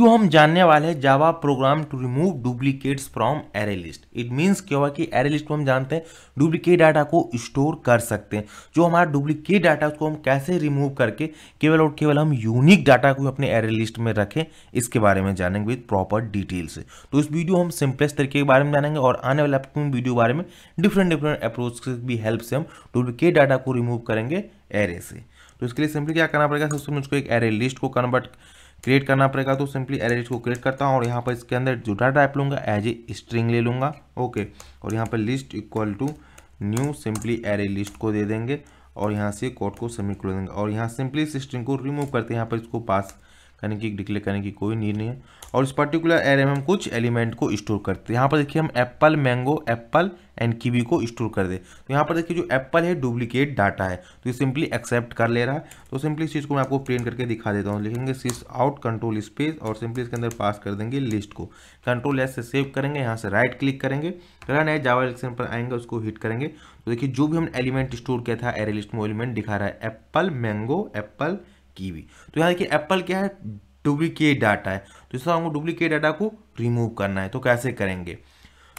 तो हम जानने वाले हैं Java program to remove duplicates from array list it means क्या हुआ कि एरे लिस्ट को हम जानते हैं डुप्लीकेट डाटा को स्टोर कर सकते हैं जो हमारा डुप्लीकेट डाटा उसको हम कैसे रिमूव करके केवल और केवल हम यूनिक डाटा को अपने एरे लिस्ट में रखें इसके बारे में जानेंगे विद प्रॉपर डिटेल से तो इस वीडियो हम सिंपलेस्ट तरीके के बारे में जानेंगे और आने वाले अपकमिंग वीडियो बारे में डिफरेंट डिफरेंट अप्रोच की हेल्प से हम डुप्लीकेट डाटा को रिमूव करेंगे एरे से तो इसके लिए सिंपली क्या करना पड़ेगा सबसे मुझको एक एरे लिस्ट को कन्वर्ट क्रिएट करना पड़ेगा तो सिंपली एरे को क्रिएट करता हूँ और यहाँ पर इसके अंदर जो डाटा टाइप लूँगा एज ए स्ट्रिंग ले लूँगा ओके और यहाँ पर list equal to new simply array list को दे देंगे और यहाँ से कोड को सबमिट कर देंगे और यहाँ सिंपली इस स्ट्रिंग को रिमूव करते हैं यहाँ पर इसको पास करने की डिक्लेयर करने की कोई नीड नहीं है और इस पर्टिकुलर एरे में हम कुछ एलिमेंट को स्टोर करते हैं यहाँ पर देखिए हम apple mango apple and kiwi को स्टोर कर दे तो यहाँ पर देखिए जो एप्पल है डुप्लीकेट डाटा है तो ये सिंपली एक्सेप्ट कर ले रहा है तो सिंपली इस चीज़ को मैं आपको प्रिंट करके दिखा देता हूँ लिखेंगे सिस आउट कंट्रोल स्पेस और सिंपली इसके अंदर पास कर देंगे लिस्ट को कंट्रोल एस से सेव करेंगे यहाँ से राइट क्लिक करेंगे रन है जावा एलेक्शन पर आएंगे उसको हिट करेंगे तो देखिए जो भी हमने एलिमेंट स्टोर किया था एरे लिस्ट में एलिमेंट दिखा रहा है एप्पल मैंगो एप्पल कीवी तो यहाँ देखिए एप्पल क्या है डुप्लीकेट डाटा है तो इसका हमको डुप्लीकेट डाटा को रिमूव करना है तो कैसे करेंगे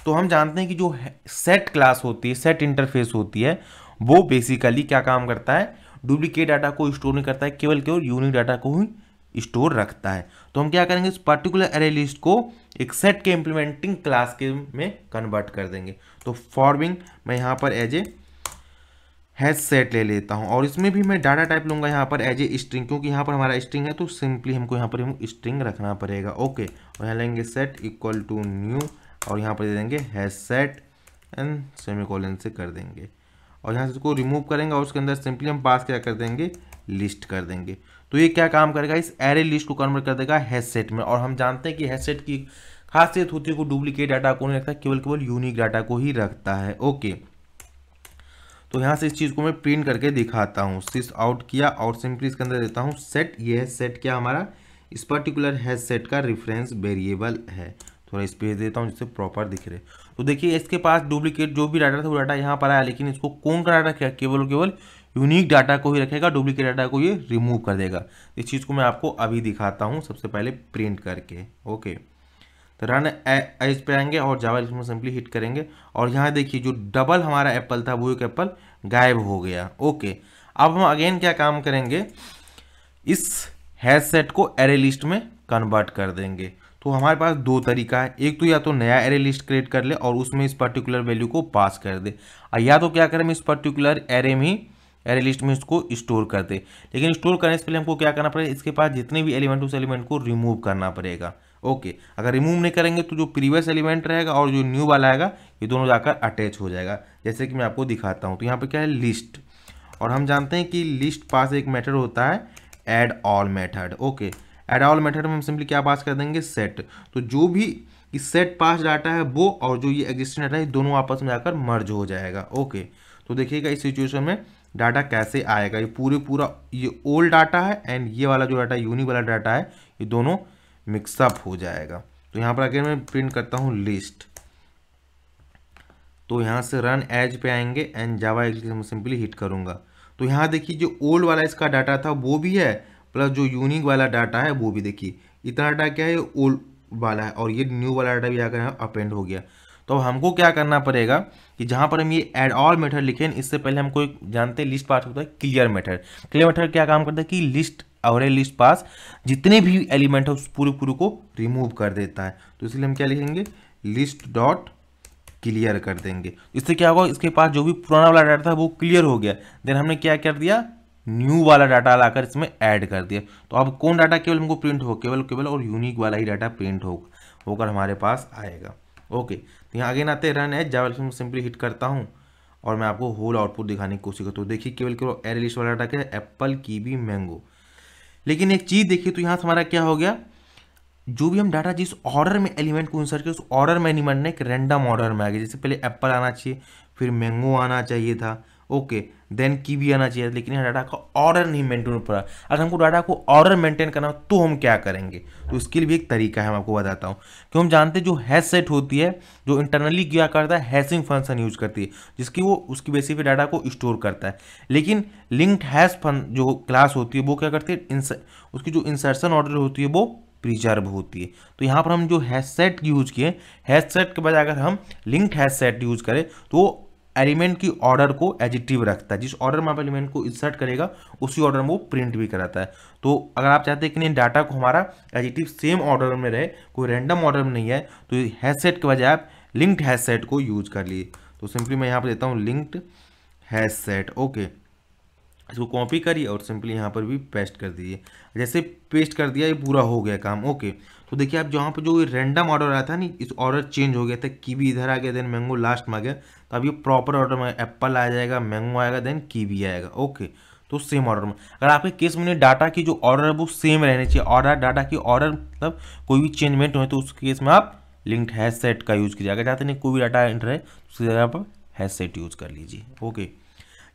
तो हम जानते हैं कि जो सेट क्लास होती है सेट इंटरफेस होती है वो बेसिकली क्या काम करता है डुप्लीकेट डाटा को स्टोर नहीं करता है केवल केवल यूनिक डाटा को ही स्टोर रखता है तो हम क्या करेंगे इस पर्टिकुलर एरे लिस्ट को एक सेट के इम्प्लीमेंटिंग क्लास के में कन्वर्ट कर देंगे तो फॉर्मिंग मैं यहाँ पर एज ए हैश सेट ले लेता हूँ और इसमें भी मैं डाटा टाइप लूँगा यहाँ पर एज ए स्ट्रिंग क्योंकि यहाँ पर हमारा स्ट्रिंग है तो सिंपली हमको यहाँ पर हम स्ट्रिंग रखना पड़ेगा ओके और यहाँ लेंगे सेट इक्वल टू न्यू और यहाँ पर दे देंगे हैश सेट एंड सेमी से कर देंगे और यहाँ से इसको रिमूव करेंगे और उसके अंदर सिंपली हम पास क्या कर देंगे लिस्ट कर देंगे तो ये क्या काम करेगा इस एरे लिस्ट को कन्वर्ट कर देगा हेडसेट में और हम जानते हैं कि हेडसेट की खासियत होती है को डुप्लीकेट डाटा को नहीं रखता केवल केवल यूनिक डाटा को ही रखता है ओके तो यहाँ से इस चीज़ को मैं प्रिंट करके दिखाता हूँ सिस आउट किया और सिंपली इसके अंदर देता हूँ सेट ये है सेट क्या हमारा इस पर्टिकुलर हैज सेट का रिफरेंस वेरिएबल है थोड़ा स्पेस देता हूँ जिससे प्रॉपर दिख रहे तो देखिए इसके पास डुप्लीकेट जो भी डाटा था वो डाटा यहाँ पर आया लेकिन इसको कौन का डाटा रखेगा केवल केवल यूनिक डाटा को ही रखेगा डुप्लीकेट डाटा को ये रिमूव कर देगा इस चीज़ को मैं आपको अभी दिखाता हूँ सबसे पहले प्रिंट करके ओके तो रन एज पे आएंगे और जावा में सिंपली हिट करेंगे और यहाँ देखिए जो डबल हमारा एप्पल था वो एक एप्पल गायब हो गया ओके अब हम अगेन क्या काम करेंगे इस हैडसेट सेट को एरे लिस्ट में कन्वर्ट कर देंगे तो हमारे पास दो तरीका है एक तो या तो नया एरे लिस्ट क्रिएट कर ले और उसमें इस पर्टिकुलर वैल्यू को पास कर दे और या तो क्या करें हम इस पर्टिकुलर एरे में एरे लिस्ट में इसको स्टोर कर दे लेकिन स्टोर करने से पहले हमको क्या करना पड़ेगा इसके पास जितने भी एलिमेंट उस एलिमेंट को रिमूव करना पड़ेगा ओके अगर रिमूव नहीं करेंगे तो जो प्रीवियस एलिमेंट रहेगा और जो न्यू वाला आएगा ये दोनों जाकर अटैच हो जाएगा जैसे कि मैं आपको दिखाता हूँ तो यहाँ पर क्या है लिस्ट और हम जानते हैं कि लिस्ट पास एक मैथड होता है add all method okay add all method में हम सिंपली क्या पास कर देंगे सेट तो जो भी इस सेट पास डाटा है वो और जो ये एग्जिस्टिंग डाटा है दोनों आपस में जाकर मर्ज हो जाएगा ओके तो देखिएगा इस सिचुएशन में डाटा कैसे आएगा ये पूरे पूरा ये ओल्ड डाटा है एंड ये वाला जो डाटा यूनिक वाला डाटा है ये दोनों मिक्सअप हो जाएगा तो यहाँ पर आगे मैं प्रिंट करता हूँ लिस्ट तो यहाँ से रन एज पे आएंगे and Java execution simply hit करूँगा तो यहाँ देखिए जो ओल्ड वाला इसका डाटा था वो भी है प्लस जो यूनिक वाला डाटा है वो भी देखिए इतना डाटा क्या है ओल्ड वाला है और ये न्यू वाला डाटा भी आकर यहाँ अपेंड हो गया तो अब हमको क्या करना पड़ेगा कि जहाँ पर हम ये एड ऑल मेथड लिखें इससे पहले हमको जानते हैं लिस्ट पार्ट होता है क्लियर मेथड क्लियर मेथड क्या काम करता है कि लिस्ट और लिस्ट पास जितने भी एलिमेंट है उस पूरे पूरे को रिमूव कर देता है तो इसलिए हम क्या लिखेंगे लिस्ट डॉट क्लियर कर देंगे इससे क्या होगा इसके पास जो भी पुराना वाला डाटा था वो क्लियर हो गया देन हमने क्या कर दिया न्यू वाला डाटा लाकर इसमें ऐड कर दिया तो अब कौन डाटा केवल हमको प्रिंट हो केवल केवल और यूनिक वाला ही डाटा प्रिंट होगा होकर हमारे पास आएगा ओके तो यहाँ आगे नाते रन है जब इसमें सिंपली हिट करता हूँ और मैं आपको होल आउटपुट दिखाने की कोशिश करता हूँ देखिए केवल केवल एयरलिस्ट लिस्ट वाला डाटा क्या है एप्पल की मैंगो लेकिन एक चीज़ देखिए तो यहाँ से हमारा क्या हो गया जो भी हम डाटा जिस ऑर्डर में एलिमेंट को इंसर्ट किया उस ऑर्डर में एलिमेंट ने एक रैंडम ऑर्डर में आ गया जैसे पहले एप्पल आना चाहिए फिर मैंगो आना चाहिए था ओके देन की भी आना चाहिए लेकिन यहाँ डाटा का ऑर्डर नहीं मेंटेन पड़ा अगर हमको डाटा को ऑर्डर मेंटेन करना तो हम क्या करेंगे तो इसके लिए भी एक तरीका है मैं आपको बताता हूँ कि हम जानते हैं जो हैश सेट होती है जो इंटरनली क्या करता है हैशिंग फंक्शन यूज करती है जिसकी वो उसकी बेसिस पे डाटा को स्टोर करता है लेकिन लिंक्ड हैश फन जो क्लास होती है वो क्या करती है उसकी जो इंसर्सन ऑर्डर होती है वो प्रिजर्व होती है तो यहाँ पर हम जो हैश सेट यूज किए हैश सेट के बजाय अगर हम लिंक्ड हैश सेट यूज करें तो एलिमेंट की ऑर्डर को एजिटिव रखता है जिस ऑर्डर में आप एलिमेंट को इंसर्ट करेगा उसी ऑर्डर में वो प्रिंट भी कराता है तो अगर आप चाहते हैं कि नहीं डाटा को हमारा एजिटिव सेम ऑर्डर में रहे कोई रैंडम ऑर्डर में नहीं है तो हैसेट के बजाय आप लिंक्ड हैसेट को यूज कर लिए तो सिंपली मैं यहाँ पर देता हूँ लिंक्ड हैसेट ओके इसको कॉपी करिए और सिंपली यहाँ पर भी पेस्ट कर दीजिए जैसे पेस्ट कर दिया ये पूरा हो गया काम ओके तो देखिए आप जहाँ पर जो रैंडम ऑर्डर आया था नहीं इस ऑर्डर चेंज हो गया था कीवी इधर आ गया देन मैंगो लास्ट में आ गया तो अब ये प्रॉपर ऑर्डर में एप्पल आ जाएगा मैंगो आएगा देन कीवी आएगा ओके तो सेम ऑर्डर में अगर आपके केस में डाटा की जो ऑर्डर है वो सेम रहने चाहिए ऑर्डर डाटा की ऑर्डर मतलब कोई भी चेंजमेंट हो तो उस केस में आप लिंक्ड हैश सेट का यूज़ कीजिएगा जाते नहीं कोई भी डाटा एंटर है तो उसकी जगह आप हैश सेट यूज़ कर लीजिए ओके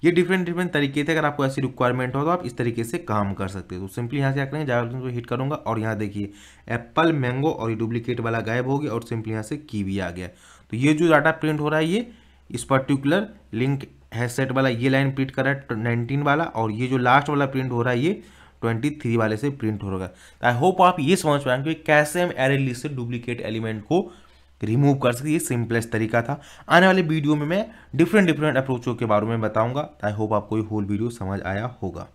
ये डिफरेंट डिफरेंट तरीके थे अगर आपको ऐसी रिक्वायरमेंट हो तो आप इस तरीके से काम कर सकते हो तो सिंपली यहाँ से क्या करेंगे जावा को हिट करूंगा और यहाँ देखिए एप्पल मैंगो और ये डुप्लीकेट वाला गायब हो गया और सिंपली यहाँ से कीवी आ गया तो ये जो डाटा प्रिंट हो रहा है ये इस पर्टिकुलर लिंक हैसेट वाला ये लाइन प्रिंट कर रहा है नाइनटीन वाला और ये जो लास्ट वाला प्रिंट हो रहा है ये ट्वेंटी थ्री वाले से प्रिंट होगा आई होप आप ये समझ पाएंगे कैसे हम एरे लिस्ट से डुप्लीकेट एलिमेंट को रिमूव कर सकती ये सिंपलेस्ट तरीका था आने वाले वीडियो में मैं डिफरेंट डिफरेंट अप्रोचों के बारे में बताऊंगा आई होप आपको ये होल वीडियो समझ आया होगा